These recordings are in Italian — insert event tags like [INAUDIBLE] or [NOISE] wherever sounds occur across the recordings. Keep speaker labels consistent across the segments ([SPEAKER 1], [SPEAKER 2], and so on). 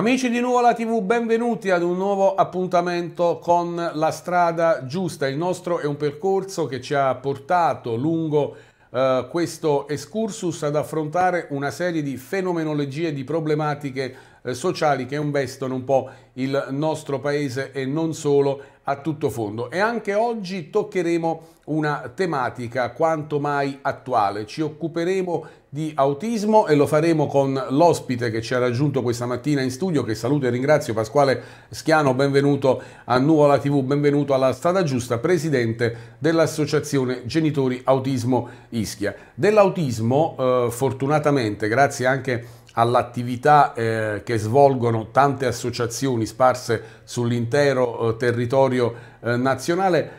[SPEAKER 1] Amici di Nuvola TV, benvenuti ad un nuovo appuntamento con la strada giusta. Il nostro è un percorso che ci ha portato lungo eh, questo excursus ad affrontare una serie di fenomenologie, di problematiche eh, sociali che investono un po' il nostro paese e non solo a tutto fondo. E anche oggi toccheremo una tematica quanto mai attuale. Ci occuperemo di autismo e lo faremo con l'ospite che ci ha raggiunto questa mattina in studio, che saluto e ringrazio Pasquale Schiano, benvenuto a Nuvola TV, benvenuto alla Strada Giusta, presidente dell'Associazione Genitori Autismo Ischia. Dell'autismo, eh, fortunatamente, grazie anche a all'attività eh, che svolgono tante associazioni sparse sull'intero eh, territorio eh, nazionale, eh,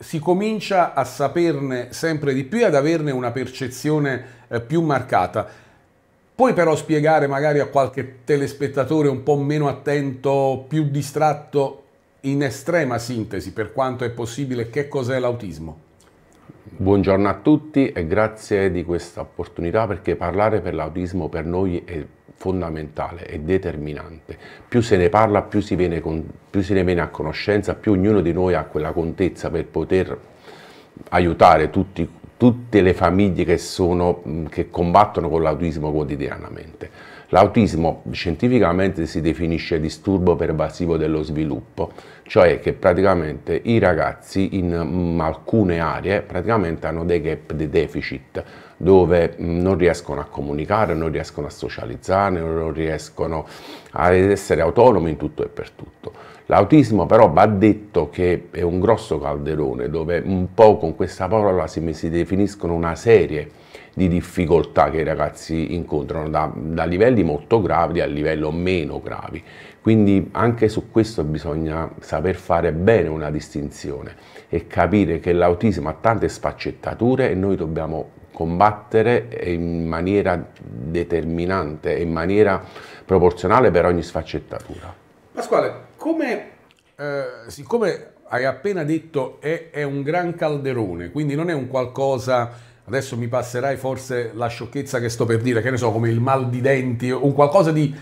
[SPEAKER 1] si comincia a saperne sempre di più e ad averne una percezione eh, più marcata. Puoi però spiegare magari a qualche telespettatore un po' meno attento, più distratto, in estrema sintesi, per quanto è possibile, che cos'è l'autismo?
[SPEAKER 2] Buongiorno a tutti e grazie di questa opportunità perché parlare per l'autismo per noi è fondamentale, è determinante. Più se ne parla, più si, viene con, più si ne viene a conoscenza, più ognuno di noi ha quella contezza per poter aiutare tutti, tutte le famiglie che, sono, che combattono con l'autismo quotidianamente. L'autismo scientificamente si definisce disturbo pervasivo dello sviluppo, cioè che praticamente i ragazzi in mm, alcune aree hanno dei gap, dei deficit, dove mm, non riescono a comunicare, non riescono a socializzare, non riescono ad essere autonomi in tutto e per tutto. L'autismo però va detto che è un grosso calderone dove un po' con questa parola si, definiscono una serie di di difficoltà che i ragazzi incontrano, da, da livelli molto gravi a livelli meno gravi. Quindi anche su questo bisogna saper fare bene una distinzione e capire che l'autismo ha tante sfaccettature e noi dobbiamo combattere in maniera determinante, in maniera proporzionale per ogni sfaccettatura.
[SPEAKER 1] Pasquale, come, eh, siccome hai appena detto è, è un gran calderone, quindi non è un qualcosa adesso mi passerai forse la sciocchezza che sto per dire, che ne so, come il mal di denti, un qualcosa di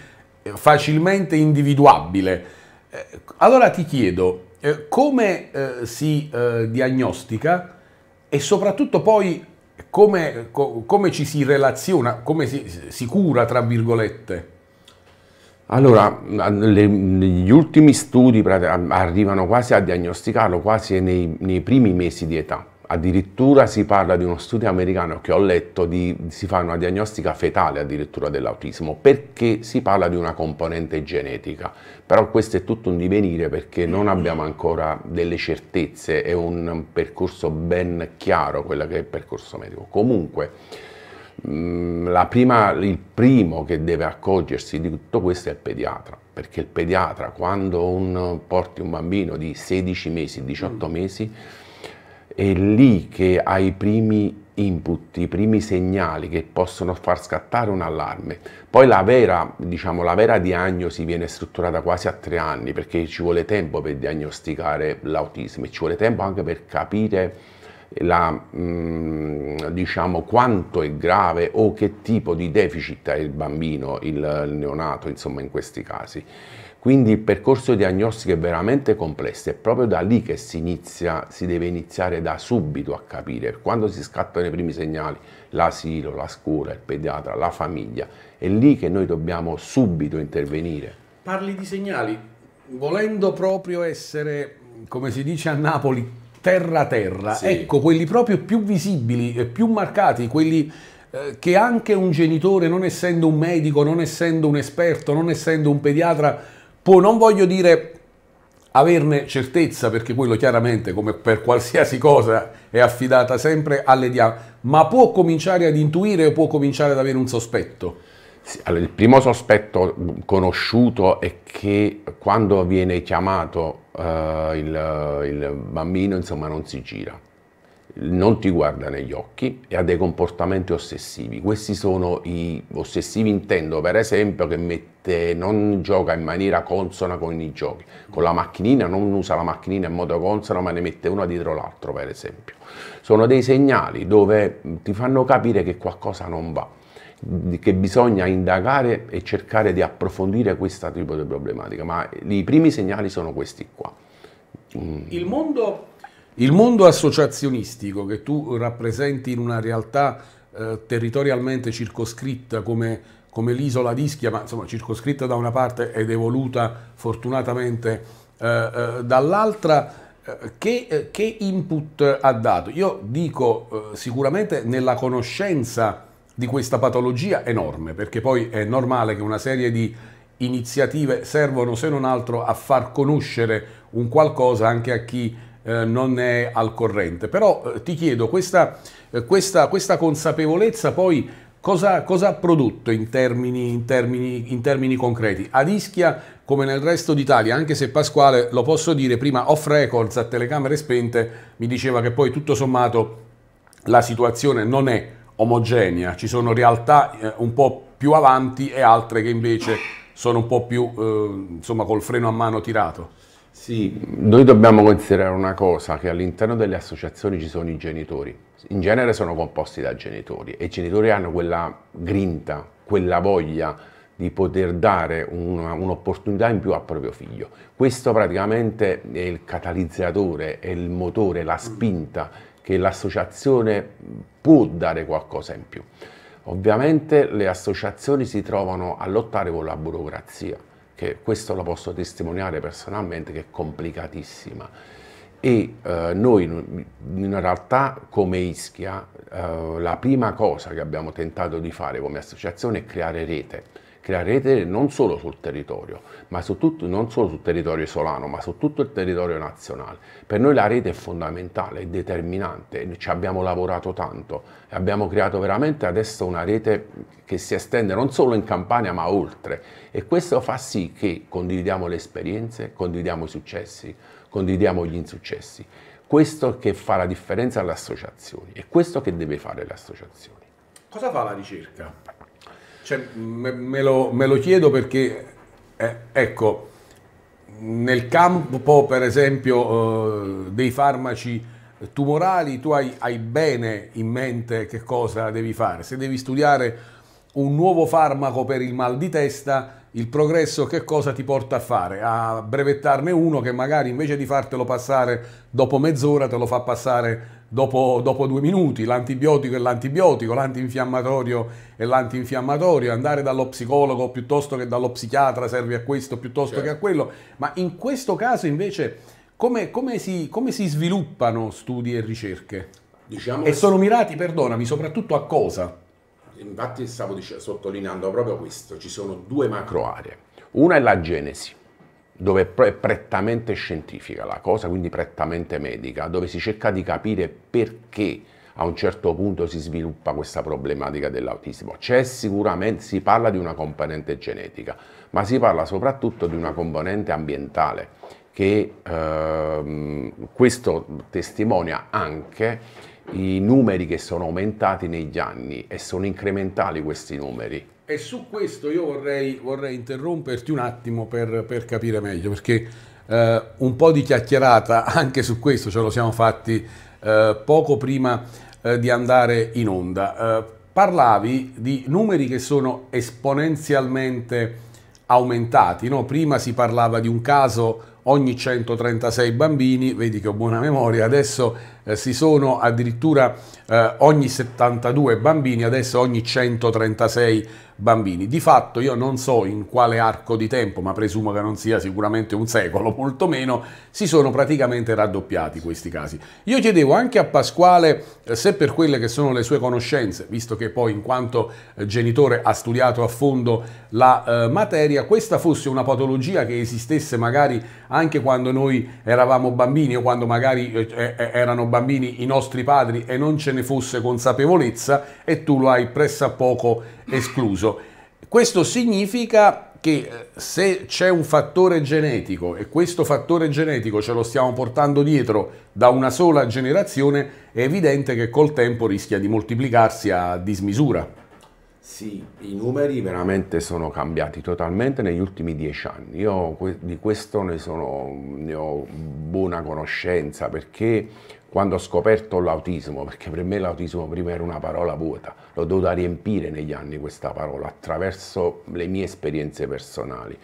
[SPEAKER 1] eh, facilmente individuabile. Eh, allora ti chiedo, eh, come si diagnostica e soprattutto poi come, come ci si relaziona, come si, si cura, tra virgolette?
[SPEAKER 2] Allora, le, gli ultimi studi arrivano quasi a diagnosticarlo quasi nei, nei primi mesi di età addirittura si parla di uno studio americano che ho letto, di, si fa una diagnostica fetale addirittura dell'autismo, perché si parla di una componente genetica. Però questo è tutto un divenire perché non abbiamo ancora delle certezze, è un percorso ben chiaro quello che è il percorso medico. Comunque, mm, prima, il primo che deve accorgersi di tutto questo è il pediatra, perché il pediatra quando un, porti un bambino di 16 mesi, 18 mm. mesi, è lì che hai i primi input, i primi segnali che possono far scattare un allarme. Poi la vera, diciamo, la vera diagnosi viene strutturata quasi a tre anni perché ci vuole tempo per diagnosticare l'autismo e ci vuole tempo anche per capire la, mh, mm, diciamo, quanto è grave o che tipo di deficit ha il bambino, il, il neonato, insomma in questi casi. Quindi il percorso diagnostico è veramente complesso, è proprio da lì che si inizia, si deve iniziare da subito a capire. Quando si scattano i primi segnali, l'asilo, la scuola, il pediatra, la famiglia, è lì che noi dobbiamo subito intervenire.
[SPEAKER 1] Parli di segnali, volendo proprio essere, come si dice a Napoli, terra-terra, a sì. ecco quelli proprio più visibili e eh, più marcati, quelli eh, che anche un genitore, non essendo un medico, non essendo un esperto, non essendo un pediatra, può, non voglio dire averne certezza, perché quello chiaramente, come per qualsiasi cosa, è affidata sempre alle diavole, ma può cominciare ad intuire o può cominciare ad avere un sospetto
[SPEAKER 2] il primo sospetto mm, conosciuto è che quando viene chiamato eh, il, il, bambino insomma, non si gira, non ti guarda negli occhi e ha dei comportamenti ossessivi. Questi sono i ossessivi intendo per esempio che mette, non gioca in maniera consona con i giochi, con la macchinina, non usa la macchinina in modo consono ma ne mette una dietro l'altro per esempio. Sono dei segnali dove mm, ti fanno capire che qualcosa non va che bisogna indagare e cercare di approfondire questo tipo di problematica, ma i primi
[SPEAKER 1] segnali sono questi qua. Mm. Il, mondo, il mondo associazionistico che tu rappresenti in una realtà eh, territorialmente circoscritta come, come l'isola di Ischia, ma insomma circoscritta da una parte ed evoluta fortunatamente eh, eh, dall'altra, eh, che, eh, che, input ha dato? Io dico eh, sicuramente nella conoscenza di questa patologia enorme, perché poi è normale che una serie di iniziative servono se non altro a far conoscere un qualcosa anche a chi eh, non è al corrente. Però eh, ti chiedo, questa, eh, questa, questa consapevolezza poi Cosa, cosa, ha prodotto in termini, in, termini, in termini, concreti? Ad Ischia, come nel resto d'Italia, anche se Pasquale, lo posso dire, prima off records a telecamere spente, mi diceva che poi tutto sommato la situazione non è omogenea, ci sono realtà eh, un po' più avanti e altre che invece sono un po' più, eh, insomma, col freno a mano tirato.
[SPEAKER 2] Sì, noi dobbiamo considerare una cosa, che all'interno delle associazioni ci sono i genitori. In genere sono composti da genitori e i genitori hanno quella grinta, quella voglia di poter dare un'opportunità un in più al proprio figlio. Questo praticamente è il catalizzatore, è il motore, la spinta che l'associazione può dare qualcosa in più. Ovviamente le associazioni si trovano a lottare con la burocrazia, che questo lo posso testimoniare personalmente che è complicatissima e eh, noi in realtà come Ischia eh, la prima cosa che abbiamo tentato di fare come associazione è creare rete creare rete non solo sul territorio, ma su tutto, non solo sul territorio isolano, ma su tutto il territorio nazionale. Per noi la rete è fondamentale, è determinante, ci abbiamo lavorato tanto e abbiamo creato veramente adesso una rete che si estende non solo in Campania ma oltre e questo fa sì che condividiamo le esperienze, condividiamo i successi, condividiamo gli insuccessi. Questo che fa la differenza alle
[SPEAKER 1] associazioni e questo che deve fare le associazioni. Cosa fa la ricerca? Cioè, me, me, lo, me, lo, chiedo perché, eh, ecco, nel campo per esempio eh, dei farmaci tumorali tu hai, hai, bene in mente che cosa devi fare. Se devi studiare un nuovo farmaco per il mal di testa, il progresso che cosa ti porta a fare? A brevettarne uno che magari invece di fartelo passare dopo mezz'ora te lo fa passare dopo, dopo due minuti, l'antibiotico e l'antibiotico, l'antinfiammatorio e l'antinfiammatorio, andare dallo psicologo piuttosto che dallo psichiatra serve a questo piuttosto certo. che a certo. quello, ma in questo caso invece come, come, si, come si, sviluppano studi e ricerche? Diciamo e sono mirati, perdonami, soprattutto a cosa? infatti stavo dice, sottolineando
[SPEAKER 2] proprio questo, ci sono due macro aree. Una è la genesi, dove è prettamente scientifica la cosa, quindi prettamente medica, dove si cerca di capire perché a un certo punto si sviluppa questa problematica dell'autismo. C'è sicuramente, si parla di una componente genetica, ma si parla soprattutto di una componente ambientale che ehm, questo testimonia anche i numeri che sono aumentati negli anni e sono incrementali questi numeri.
[SPEAKER 1] E su questo io vorrei, vorrei interromperti un attimo per, per capire meglio, perché eh, un po' di chiacchierata [LAUGHS] anche su questo ce lo siamo fatti eh, poco prima eh, di andare in onda. Eh, parlavi di numeri che sono esponenzialmente aumentati, no? prima si parlava di un caso ogni 136 bambini, vedi che ho buona memoria, adesso eh, si sono addirittura eh, ogni 72 bambini, adesso ogni 136 bambini. Di fatto io non so in quale arco di tempo, ma presumo che non sia sicuramente un secolo, molto meno, si sono praticamente raddoppiati questi casi. Io chiedevo anche a Pasquale eh, se per quelle che sono le sue conoscenze, visto che poi in quanto eh, genitore ha studiato a fondo la eh, materia, questa fosse una patologia che esistesse magari anche quando noi eravamo bambini o quando magari erano bambini bambini i nostri padri e non ce ne fosse consapevolezza e tu lo hai pressappoco escluso. Questo significa che eh, se c'è un fattore genetico e questo fattore genetico ce lo stiamo portando dietro da una sola generazione, è evidente che col tempo rischia di moltiplicarsi a dismisura. Sì, i
[SPEAKER 2] numeri veramente sono cambiati totalmente negli ultimi dieci anni. Io di questo ne, sono, ne ho buona conoscenza perché quando ho scoperto l'autismo, perché per me l'autismo prima era una parola vuota, l'ho dovuta riempire negli anni questa parola attraverso le mie esperienze personali.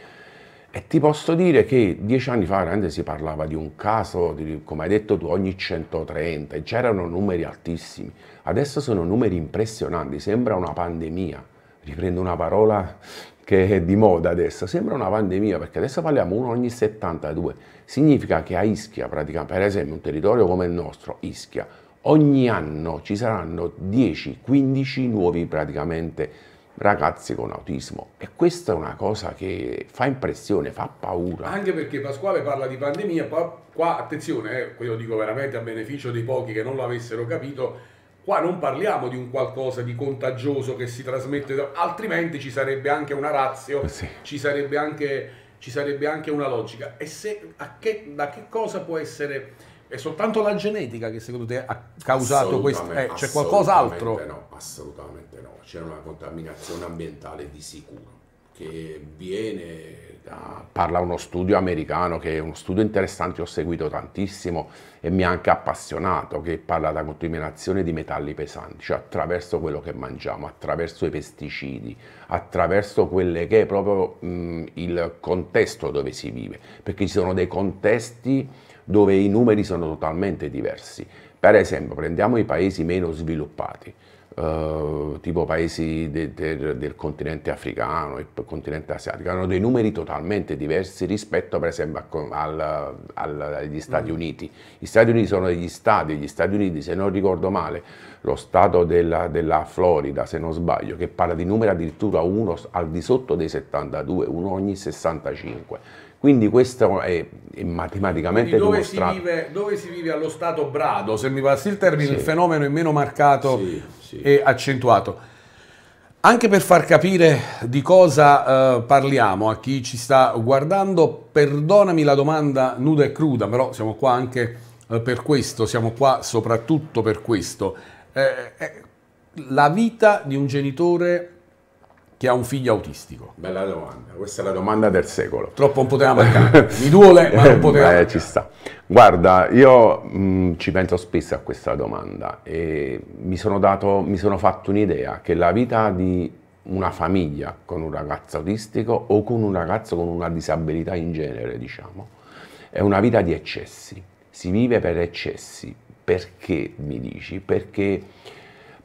[SPEAKER 2] E ti posso dire che dieci anni fa veramente si parlava di un caso, di, come hai detto tu, ogni 130, e c'erano numeri altissimi. Adesso sono numeri impressionanti, sembra una pandemia. Riprendo una parola che è di moda adesso, sembra una pandemia perché adesso parliamo uno ogni 72. Significa che a Ischia, praticamente, per esempio un territorio come il nostro, Ischia, ogni anno ci saranno 10-15 nuovi praticamente ragazzi con autismo e questa è una cosa che fa impressione, fa paura.
[SPEAKER 1] Anche perché Pasquale parla di pandemia, pa qua attenzione, eh, lo dico veramente a beneficio dei pochi che non lo avessero capito, qua non parliamo di un qualcosa di contagioso che si trasmette, altrimenti ci sarebbe anche una razio, sì. ci, sarebbe anche, ci, sarebbe anche, una logica. E se, che, da che cosa può essere è soltanto la genetica che secondo te ha causato questo? Eh, c'è qualcos'altro? No,
[SPEAKER 2] assolutamente no. C'è una contaminazione ambientale di sicuro che viene da... Parla uno studio americano che è uno studio interessante, ho seguito tantissimo e mi ha anche appassionato, che parla della contaminazione di metalli pesanti, cioè attraverso quello che mangiamo, attraverso i pesticidi, attraverso quello che è proprio mh, il contesto dove si vive, perché ci sono dei contesti dove i numeri sono totalmente diversi. Per esempio, prendiamo i paesi meno sviluppati, eh, tipo paesi de, de, del continente africano, il continente asiatico, hanno dei numeri totalmente diversi rispetto per esempio a, al, al, agli Stati mm. Uniti. Gli Stati Uniti sono degli stati, gli Stati Uniti se non ricordo male, lo stato della, della Florida se non sbaglio, che parla di numeri addirittura uno al di sotto dei 72, uno ogni 65 quindi questo è,
[SPEAKER 1] è matematicamente dove dimostrato. Si vive, dove si vive allo stato brado, se mi passi il termine, sì. il fenomeno è meno marcato sì, sì. e accentuato. Anche per far capire di cosa eh, parliamo a chi ci sta guardando, perdonami la domanda nuda e cruda, però siamo qua anche eh, per questo, siamo qua soprattutto per questo. Eh, eh la vita di un genitore che ha un figlio autistico? Bella domanda, questa è la domanda del secolo. Troppo non poteva mancare, mi duole ma non poteva
[SPEAKER 2] [LAUGHS] Eh, ci sta. Guarda, io mh, mm, ci penso spesso a questa domanda e mi sono, dato, mi sono fatto un'idea che la vita di una famiglia con un ragazzo autistico o con un ragazzo con una disabilità in genere, diciamo, è una vita di eccessi. Si vive per eccessi. Perché mi dici? Perché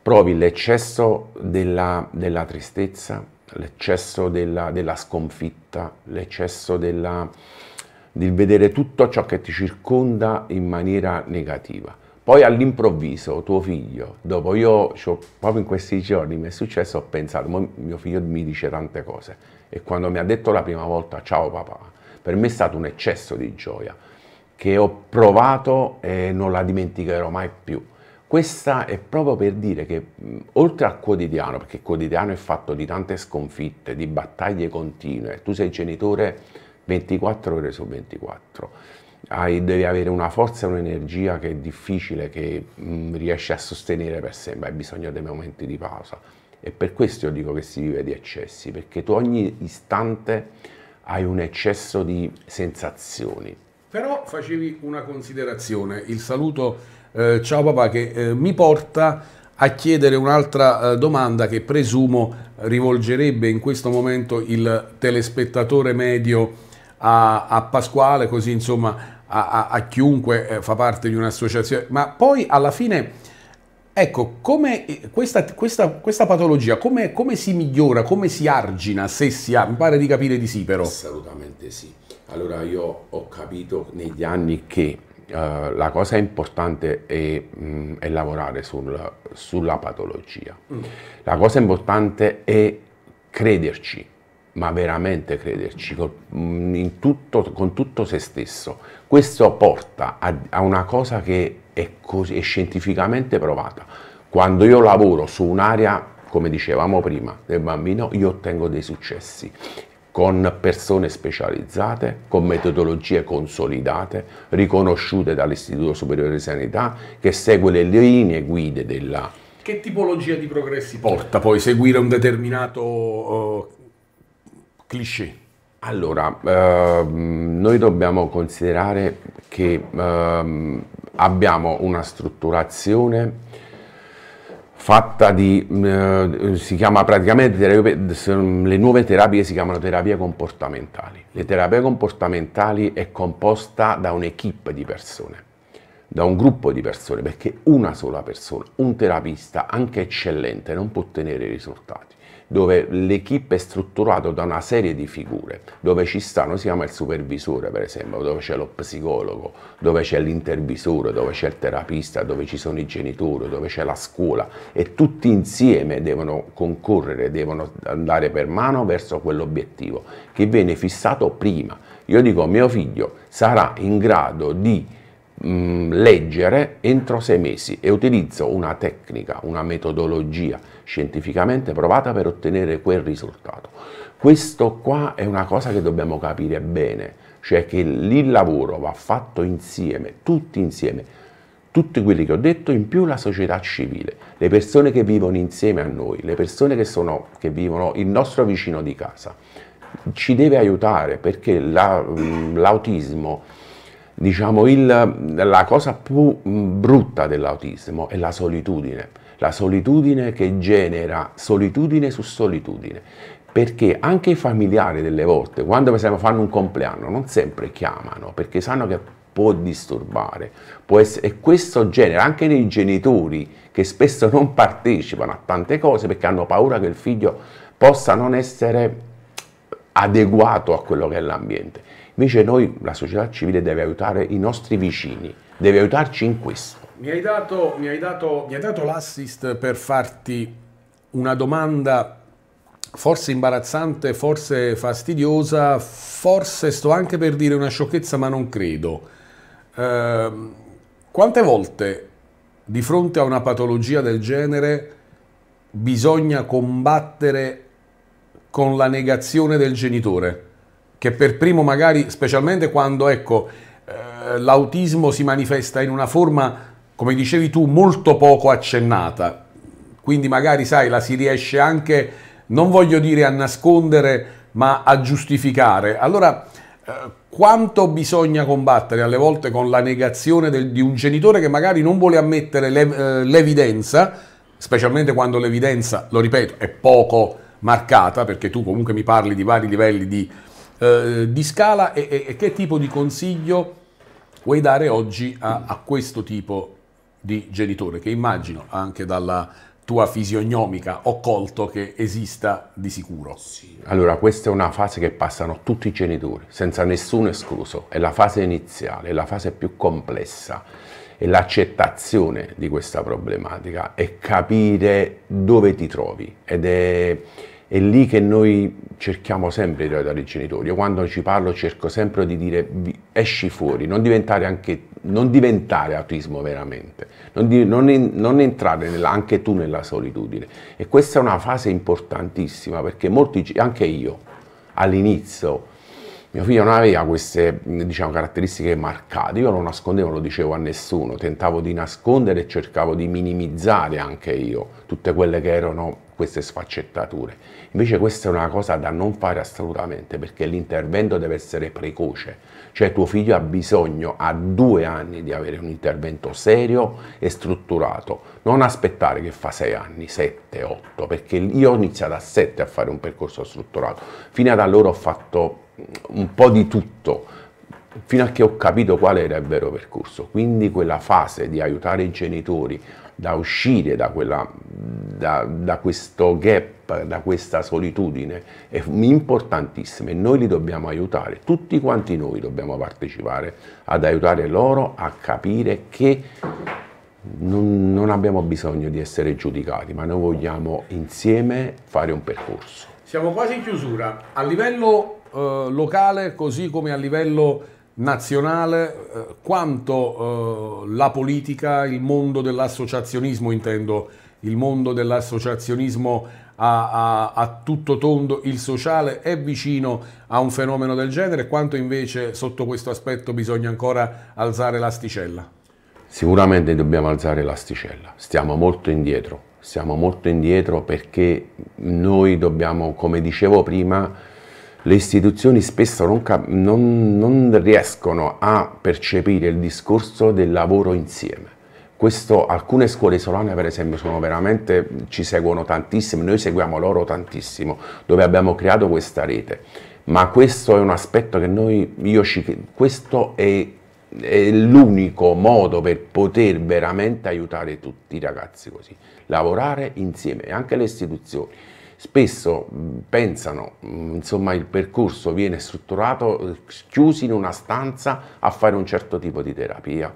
[SPEAKER 2] provi l'eccesso della, della tristezza, l'eccesso della, della sconfitta, l'eccesso della, del vedere tutto ciò che ti circonda in maniera negativa. Poi all'improvviso tuo figlio, dopo io proprio in questi giorni mi è successo, ho pensato, mio figlio mi dice tante cose e quando mi ha detto la prima volta ciao papà, per me è stato un eccesso di gioia che ho provato e non la dimenticherò mai più. Questa è proprio per dire che oltre al quotidiano, perché il quotidiano è fatto di tante sconfitte, di battaglie continue, tu sei genitore 24 ore su 24, hai, devi avere una forza e un'energia che è difficile, che mh, riesci a sostenere per sempre, hai bisogno dei momenti di pausa. E per questo io dico che si vive di eccessi, perché tu ogni istante hai un eccesso di sensazioni.
[SPEAKER 1] Però facevi una considerazione, il saluto eh, ciao papà, che eh, mi porta a chiedere un'altra eh, domanda che presumo rivolgerebbe in questo momento il telespettatore medio a, a Pasquale, così insomma a, a, a chiunque eh, fa parte di un'associazione. Ma poi alla fine, ecco, come questa, questa, questa patologia, come, come, si migliora, come si argina, se si ha? Mi pare di capire di sì però.
[SPEAKER 2] Assolutamente sì. Allora io ho capito negli anni che eh, la cosa importante è, mh, mm, è lavorare sul, sulla patologia. Mm. La cosa importante è crederci, ma veramente crederci, con mm, tutto, con tutto se stesso. Questo porta a, a una cosa che è, così, è scientificamente provata. Quando io lavoro su un'area come dicevamo prima, del bambino, io ottengo dei successi con persone specializzate, con metodologie consolidate, riconosciute dall'Istituto Superiore di Sanità, che segue le linee guide della...
[SPEAKER 1] Che tipologia di progressi porta
[SPEAKER 2] poi seguire un determinato
[SPEAKER 1] uh,
[SPEAKER 2] cliché? Allora, ehm, noi dobbiamo considerare che ehm, abbiamo una strutturazione fatta di, mm, eh, si chiama praticamente, mm, le nuove terapie si chiamano terapie comportamentali. Le terapie comportamentali è composta da un'equipe di persone, da un gruppo di persone, perché una sola persona, un terapista, anche eccellente, non può ottenere risultati dove l'equipe è strutturata da una serie di figure, dove ci stanno, si chiama il supervisore per esempio, dove c'è lo psicologo, dove c'è l'intervisore, dove c'è il terapista, dove ci sono i genitori, dove c'è la scuola e tutti insieme devono concorrere, devono andare per mano verso quell'obiettivo che viene fissato prima. Io dico mio figlio sarà in grado di Mm, leggere entro sei mesi e utilizzo una tecnica, una metodologia scientificamente provata per ottenere quel risultato. Questo qua è una cosa che dobbiamo capire bene, cioè che il lavoro va fatto insieme, tutti insieme, tutti quelli che ho detto, in più la società civile, le persone che vivono insieme a noi, le persone che, sono, che vivono il nostro vicino di casa. Ci deve aiutare perché mm, l'autismo... La, diciamo, il, la cosa più mm, brutta dell'autismo è la solitudine, la solitudine che genera solitudine su solitudine, perché anche i familiari delle volte, quando esempio fanno un compleanno, non sempre chiamano, perché sanno che può disturbare, può essere, e questo genera anche nei genitori che spesso non partecipano a tante cose perché hanno paura che il figlio possa non essere adeguato a quello che è l'ambiente. Invece noi, la società civile, deve aiutare i nostri vicini, deve aiutarci in questo.
[SPEAKER 1] Mi hai dato, mi hai dato, mi hai dato l'assist per farti una domanda forse imbarazzante, forse fastidiosa, forse sto anche per dire una sciocchezza, ma non credo. Eh, quante volte di fronte a una patologia del genere bisogna combattere con la negazione del genitore? che per primo magari, specialmente quando ecco, eh, l'autismo si manifesta in una forma, come dicevi tu, molto poco accennata, quindi magari sai, la si riesce anche, non voglio dire a nascondere, ma a giustificare. Allora, eh, quanto bisogna combattere alle volte con la negazione del, di un genitore che magari non vuole ammettere le, eh, l'evidenza, specialmente quando l'evidenza, lo ripeto, è poco marcata, perché tu comunque mi parli di vari livelli di eh, di scala e, e, e, che tipo di consiglio vuoi dare oggi a, a questo tipo di genitore che immagino anche dalla tua fisionomica ho colto che esista di sicuro. Sì.
[SPEAKER 2] Allora, questa è una fase che passano tutti i genitori, senza nessuno escluso. È la fase iniziale, è la fase più complessa. È l'accettazione di questa problematica, è capire dove ti trovi ed è è lì che noi cerchiamo sempre di aiutare i genitori. Io quando ci parlo cerco sempre di dire esci fuori, non diventare, anche, non diventare autismo veramente, non, di, non, in, non entrare nella, anche tu nella solitudine. E questa è una fase importantissima perché molti, anche io all'inizio, mio figlio non aveva queste diciamo, caratteristiche marcate, io lo nascondevo, non lo dicevo a nessuno, tentavo di nascondere e cercavo di minimizzare anche io tutte quelle che erano queste sfaccettature. Invece questa è una cosa da non fare assolutamente perché l'intervento deve essere precoce, cioè tuo figlio ha bisogno a due anni di avere un intervento serio e strutturato, non aspettare che fa sei anni, sette, otto, perché io ho iniziato a sette a fare un percorso strutturato, fino ad allora ho fatto un po' di tutto, fino a che ho capito qual era il vero percorso. Quindi quella fase di aiutare i genitori da uscire da, quella, da, da questo gap, da questa solitudine, è importantissima e noi li dobbiamo aiutare, tutti quanti noi dobbiamo partecipare ad aiutare loro a capire che non, non abbiamo bisogno di essere giudicati, ma noi vogliamo insieme fare un percorso.
[SPEAKER 1] Siamo quasi in chiusura. A livello eh, locale, così come a livello nazionale eh, quanto eh, la politica, il mondo dell'associazionismo intendo, il mondo dell'associazionismo a, a, a, tutto tondo, il sociale è vicino a un fenomeno del genere, quanto invece sotto questo aspetto bisogna ancora alzare l'asticella?
[SPEAKER 2] Sicuramente dobbiamo alzare l'asticella, stiamo molto indietro, stiamo molto indietro perché noi dobbiamo, come dicevo prima, le istituzioni spesso non, non, non, riescono a percepire il discorso del lavoro insieme. Questo, alcune scuole isolane per esempio sono veramente, ci seguono tantissimo, noi seguiamo loro tantissimo, dove abbiamo creato questa rete. Ma questo è un aspetto che noi, io ci, questo è, è l'unico modo per poter veramente aiutare tutti i ragazzi così, lavorare insieme, anche le istituzioni spesso mm, pensano, mm, insomma, il percorso viene strutturato eh, chiusi in una stanza a fare un certo tipo di terapia,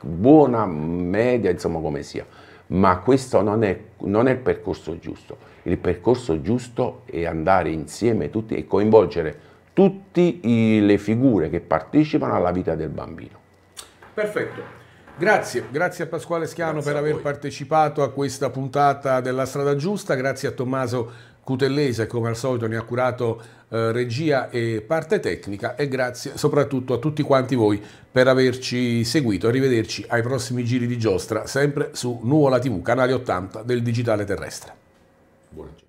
[SPEAKER 2] buona, media, insomma, come sia. Ma questo non è, non è il percorso giusto. Il percorso giusto è andare insieme tutti e coinvolgere tutte le figure che partecipano alla vita del
[SPEAKER 1] bambino. Perfetto. Grazie, grazie a Pasquale Schiano grazie per aver partecipato a questa puntata della Strada Giusta, grazie a Tommaso Cutellese come al solito ne ha curato eh, regia e parte tecnica e grazie soprattutto a tutti quanti voi per averci seguito. Arrivederci ai prossimi giri di giostra sempre su Nuvola TV, canale 80 del Digitale Terrestre.
[SPEAKER 2] Buongiorno.